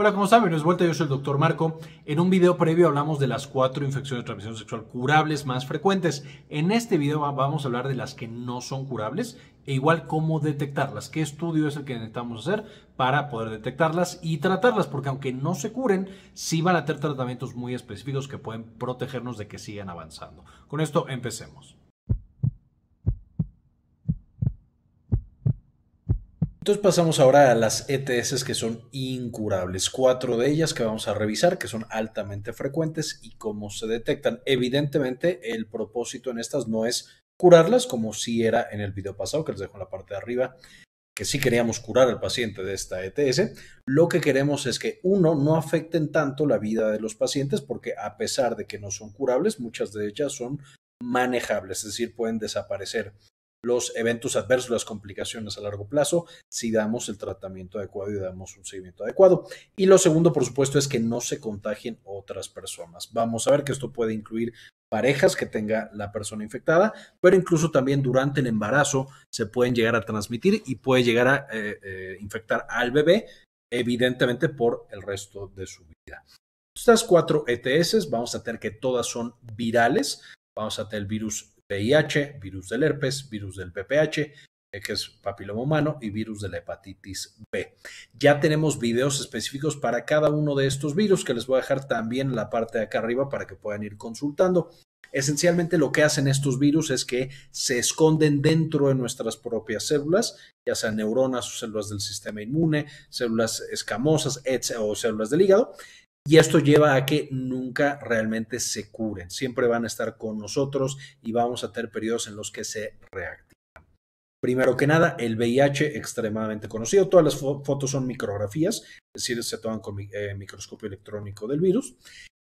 Hola, ¿cómo están? es vuelta, yo soy el doctor Marco. En un video previo hablamos de las cuatro infecciones de transmisión sexual curables más frecuentes. En este video vamos a hablar de las que no son curables e igual cómo detectarlas, qué estudio es el que necesitamos hacer para poder detectarlas y tratarlas, porque aunque no se curen, sí van a tener tratamientos muy específicos que pueden protegernos de que sigan avanzando. Con esto empecemos. pasamos ahora a las ETS que son incurables. Cuatro de ellas que vamos a revisar, que son altamente frecuentes y cómo se detectan. Evidentemente, el propósito en estas no es curarlas, como si era en el video pasado, que les dejo en la parte de arriba, que sí queríamos curar al paciente de esta ETS. Lo que queremos es que, uno, no afecten tanto la vida de los pacientes, porque a pesar de que no son curables, muchas de ellas son manejables, es decir, pueden desaparecer los eventos adversos, las complicaciones a largo plazo, si damos el tratamiento adecuado y damos un seguimiento adecuado. Y lo segundo, por supuesto, es que no se contagien otras personas. Vamos a ver que esto puede incluir parejas que tenga la persona infectada, pero incluso también durante el embarazo se pueden llegar a transmitir y puede llegar a eh, eh, infectar al bebé, evidentemente por el resto de su vida. Estas cuatro ETS vamos a tener que todas son virales. Vamos a tener el virus VIH, virus del herpes, virus del PPH, eh, que es papiloma humano, y virus de la hepatitis B. Ya tenemos videos específicos para cada uno de estos virus que les voy a dejar también en la parte de acá arriba para que puedan ir consultando. Esencialmente lo que hacen estos virus es que se esconden dentro de nuestras propias células, ya sean neuronas o células del sistema inmune, células escamosas o células del hígado, y esto lleva a que nunca realmente se curen. Siempre van a estar con nosotros y vamos a tener periodos en los que se reactivan. Primero que nada, el VIH extremadamente conocido. Todas las fotos son micrografías, es decir, se toman con eh, microscopio electrónico del virus.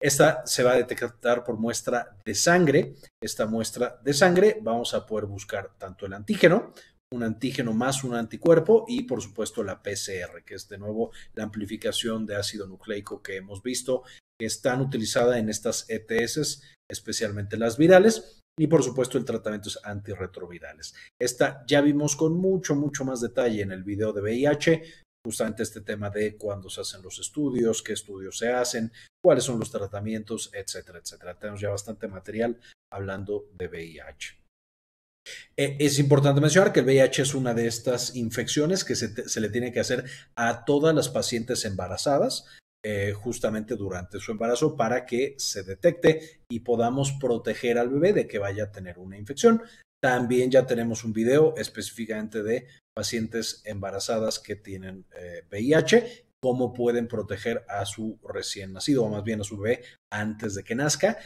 Esta se va a detectar por muestra de sangre. Esta muestra de sangre vamos a poder buscar tanto el antígeno un antígeno más un anticuerpo y por supuesto la PCR, que es de nuevo la amplificación de ácido nucleico que hemos visto que están utilizada en estas ETS, especialmente las virales, y por supuesto el tratamiento es antirretrovirales. Esta ya vimos con mucho, mucho más detalle en el video de VIH, justamente este tema de cuándo se hacen los estudios, qué estudios se hacen, cuáles son los tratamientos, etcétera, etcétera. Tenemos ya bastante material hablando de VIH. Eh, es importante mencionar que el VIH es una de estas infecciones que se, le tiene que hacer a todas las pacientes embarazadas eh, justamente durante su embarazo para que se detecte y podamos proteger al bebé de que vaya a tener una infección. También ya tenemos un video específicamente de pacientes embarazadas que tienen VIH eh, cómo pueden proteger a su recién nacido, o más bien a su bebé, antes de que nazca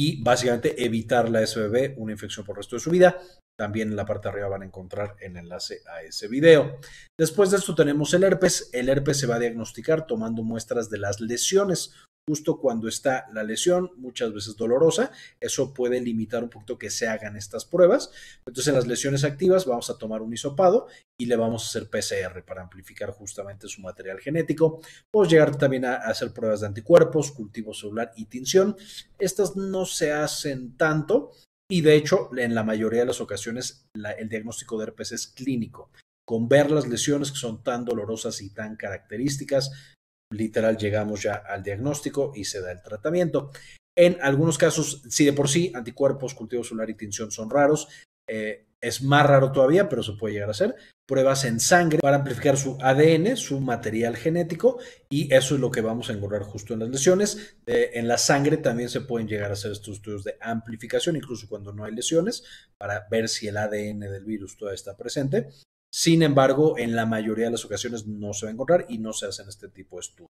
y básicamente evitar la SBB, una infección por el resto de su vida. También en la parte de arriba van a encontrar el enlace a ese video. Después de esto tenemos el herpes. El herpes se va a diagnosticar tomando muestras de las lesiones justo cuando está la lesión, muchas veces dolorosa. Eso puede limitar un poquito que se hagan estas pruebas. Entonces, en las lesiones activas vamos a tomar un isopado y le vamos a hacer PCR para amplificar justamente su material genético. Podemos llegar también a hacer pruebas de anticuerpos, cultivo celular y tinción. Estas no se hacen tanto. Y de hecho, en la mayoría de las ocasiones, el diagnóstico de herpes es clínico con ver las lesiones que son tan dolorosas y tan características, literal llegamos ya al diagnóstico y se da el tratamiento. En algunos casos, sí, de por sí anticuerpos, cultivo solar y tinción son raros, eh, es más raro todavía, pero se puede llegar a hacer. Pruebas en sangre para amplificar su ADN, su material genético, y eso es lo que vamos a engordar justo en las lesiones. en la sangre también se pueden llegar a hacer estos estudios de amplificación, incluso cuando no hay lesiones, para ver si el ADN del virus todavía está presente. Sin embargo, en la mayoría de las ocasiones no se va a encontrar y no se hacen este tipo de estudios.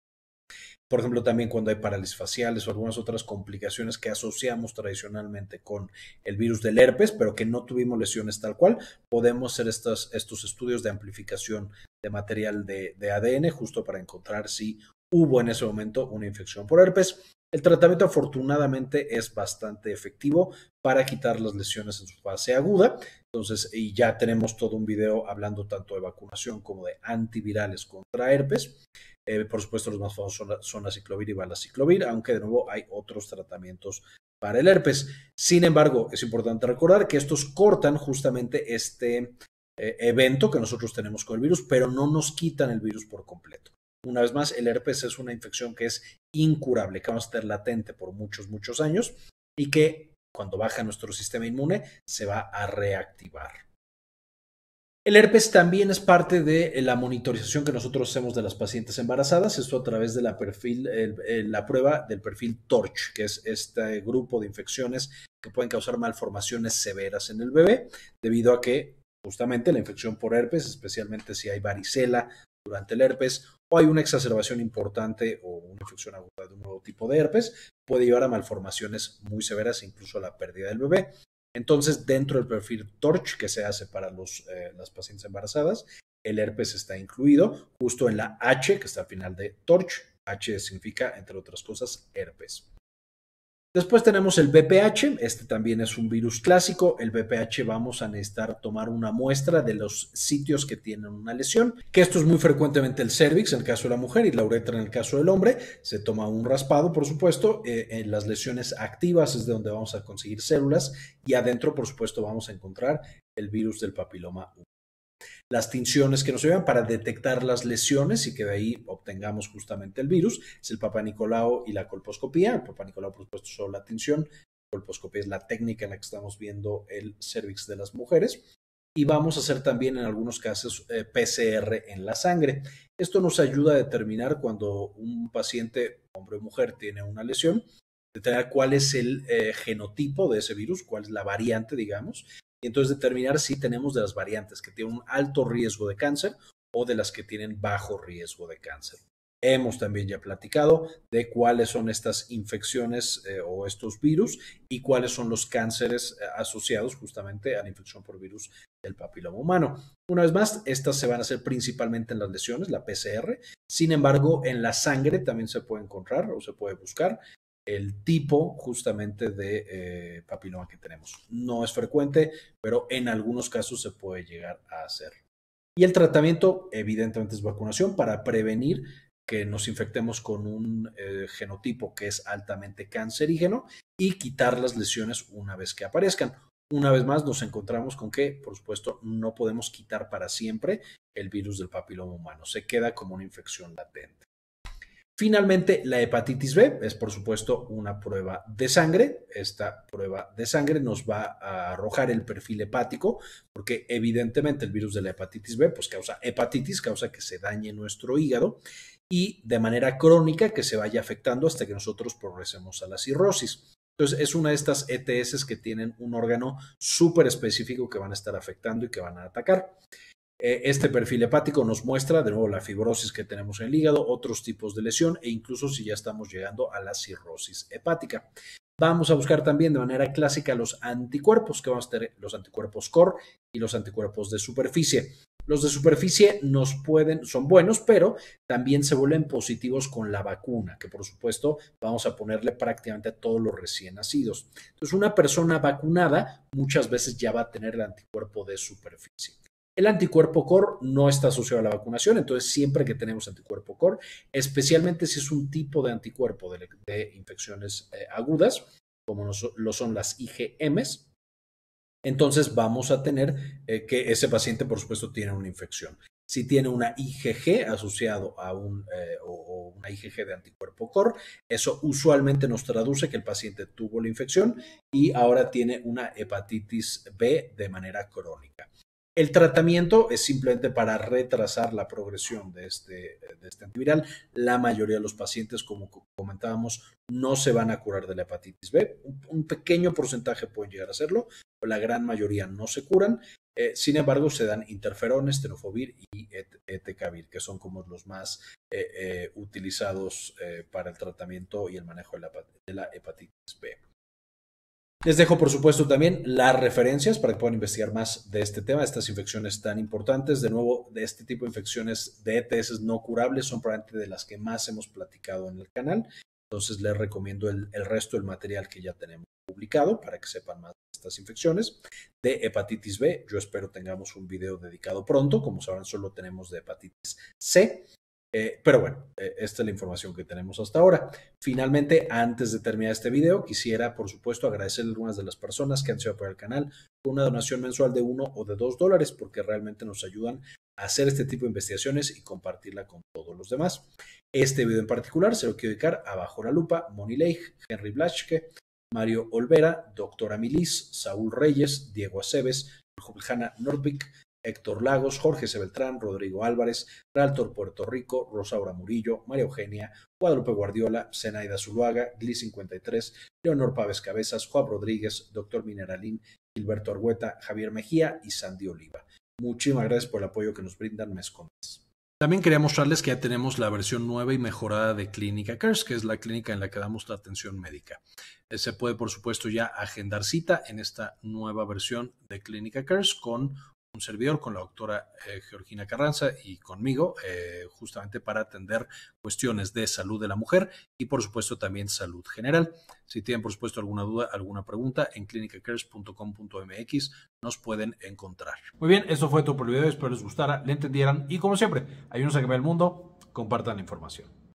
Por ejemplo, también cuando hay parálisis faciales o algunas otras complicaciones que asociamos tradicionalmente con el virus del herpes, pero que no tuvimos lesiones tal cual, podemos hacer estos estudios de amplificación de material de ADN justo para encontrar si hubo en ese momento una infección por herpes el tratamiento afortunadamente es bastante efectivo para quitar las lesiones en su fase aguda. Entonces, y ya tenemos todo un video hablando tanto de vacunación como de antivirales contra herpes. Eh, por supuesto, los más famosos son la, la ciclovir y valaciclovir, aunque de nuevo hay otros tratamientos para el herpes. Sin embargo, es importante recordar que estos cortan justamente este eh, evento que nosotros tenemos con el virus, pero no nos quitan el virus por completo. Una vez más, el herpes es una infección que es incurable, que va a estar latente por muchos, muchos años y que cuando baja nuestro sistema inmune se va a reactivar. El herpes también es parte de la monitorización que nosotros hacemos de las pacientes embarazadas, esto a través de la, la prueba del perfil TORCH, que es este grupo de infecciones que pueden causar malformaciones severas en el bebé, debido a que justamente la infección por herpes, especialmente si hay varicela durante el herpes o hay una exacerbación importante o una infección aguda de un nuevo tipo de herpes, puede llevar a malformaciones muy severas, incluso a la pérdida del bebé. Entonces, dentro del perfil TORCH que se hace para eh, las pacientes embarazadas, el herpes está incluido justo en la H que está al final de TORCH. H significa, entre otras cosas, herpes. Después tenemos el BPH, este también es un virus clásico. El BPH vamos a necesitar tomar una muestra de los sitios que tienen una lesión, que esto es muy frecuentemente el cervix en el caso de la mujer y la uretra en el caso del hombre. Se toma un raspado, por supuesto, eh, en las lesiones activas es de donde vamos a conseguir células y adentro, por supuesto, vamos a encontrar el virus del papiloma las tinciones que nos llevan para detectar las lesiones y que de ahí obtengamos justamente el virus. Es el Papa Nicolau y la colposcopía. El Papa Nicolau, por supuesto, solo la tinción. La colposcopía es la técnica en la que estamos viendo el cervix de las mujeres. Y vamos a hacer también en algunos casos eh, PCR en la sangre. Esto nos ayuda a determinar cuando un paciente, hombre o mujer, tiene una lesión, determinar cuál es el eh, genotipo de ese virus, cuál es la variante, digamos, y entonces determinar si tenemos de las variantes que tienen un alto riesgo de cáncer o de las que tienen bajo riesgo de cáncer. Hemos también ya platicado de cuáles son estas infecciones eh, o estos virus y cuáles son los cánceres eh, asociados justamente a la infección por virus del papiloma humano. Una vez más, estas se van a hacer principalmente en las lesiones, la PCR. Sin embargo, en la sangre también se puede encontrar o se puede buscar el tipo justamente de eh, papiloma que tenemos. No es frecuente, pero en algunos casos se puede llegar a hacer. Y el tratamiento, evidentemente, es vacunación para prevenir que nos infectemos con un eh, genotipo que es altamente cancerígeno y quitar las lesiones una vez que aparezcan. Una vez más nos encontramos con que, por supuesto, no podemos quitar para siempre el virus del papiloma humano. Se queda como una infección latente. Finalmente, la hepatitis B es, por supuesto, una prueba de sangre. Esta prueba de sangre nos va a arrojar el perfil hepático, porque evidentemente el virus de la hepatitis B pues, causa hepatitis, causa que se dañe nuestro hígado y de manera crónica que se vaya afectando hasta que nosotros progresemos a la cirrosis. Entonces, es una de estas ETS que tienen un órgano súper específico que van a estar afectando y que van a atacar. Eh, este perfil hepático nos muestra de nuevo la fibrosis que tenemos en el hígado, otros tipos de lesión e incluso si ya estamos llegando a la cirrosis hepática. Vamos a buscar también de manera clásica los anticuerpos, que vamos a tener los anticuerpos core y los anticuerpos de superficie. Los de superficie nos pueden, son buenos, pero también se vuelven positivos con la vacuna, que por supuesto vamos a ponerle prácticamente a todos los recién nacidos. Entonces, una persona vacunada muchas veces ya va a tener el anticuerpo de superficie. El anticuerpo CORE no está asociado a la vacunación, entonces siempre que tenemos anticuerpo CORE, especialmente si es un tipo de anticuerpo de, infecciones eh, agudas, como lo son las IgMs, entonces vamos a tener eh, que ese paciente, por supuesto, tiene una infección. Si tiene una IgG asociado a un eh, o, una IgG de anticuerpo CORE, eso usualmente nos traduce que el paciente tuvo la infección y ahora tiene una hepatitis B de manera crónica. El tratamiento es simplemente para retrasar la progresión de este, este antiviral. La mayoría de los pacientes, como comentábamos, no se van a curar de la hepatitis B. Un, pequeño porcentaje pueden llegar a hacerlo, pero la gran mayoría no se curan. Eh, sin embargo, se dan interferones, tenofovir y etecavir, que son como los más eh, eh, utilizados para el tratamiento y el manejo de la hepatitis B. Les dejo, por supuesto, también las referencias para que puedan investigar más de este tema, estas infecciones tan importantes. De nuevo, de este tipo de infecciones de ETS no curables son probablemente de las que más hemos platicado en el canal. Entonces, les recomiendo el, el resto del material que ya tenemos publicado para que sepan más de estas infecciones. De hepatitis B, yo espero tengamos un video dedicado pronto. Como sabrán, solo tenemos de hepatitis C. Eh, pero bueno, eh, esta es la información que tenemos hasta ahora. Finalmente, antes de terminar este video, quisiera, por supuesto, agradecerle a algunas de las personas que han sido por el canal con una donación mensual de uno o de dos dólares, porque realmente nos ayudan a hacer este tipo de investigaciones y compartirla con todos los demás. Este video en particular se lo quiero dedicar a Bajo la Lupa, Moni Leich, Henry Blaschke, Mario Olvera, Doctora Milis, Saúl Reyes, Diego Aceves, Juliana Nordvik, Héctor Lagos, Jorge Sebeltrán, Rodrigo Álvarez, Raltor Puerto Rico, Rosaura Murillo, María Eugenia, Guadalupe Guardiola, Zenaida Zuluaga, Gli 53, Leonor Pávez Cabezas, Juan Rodríguez, Doctor Mineralín, Gilberto Argueta, Javier Mejía y Sandy Oliva. Muchísimas gracias por el apoyo que nos brindan mes con mes. También quería mostrarles que ya tenemos la versión nueva y mejorada de Clínica CARES, que es la clínica en la que damos la atención médica. Eh, se puede, por supuesto, ya agendar cita en esta nueva versión de Clínica CARES con un servidor, con la doctora eh, Georgina Carranza y conmigo, eh, justamente para atender cuestiones de salud de la mujer y por supuesto también salud general. Si tienen por supuesto alguna duda, alguna pregunta, en clinicacares.com.mx nos pueden encontrar. Muy bien, eso fue todo por el video, espero les gustara, le entendieran y como siempre, ayúdense a cambiar el mundo, compartan la información.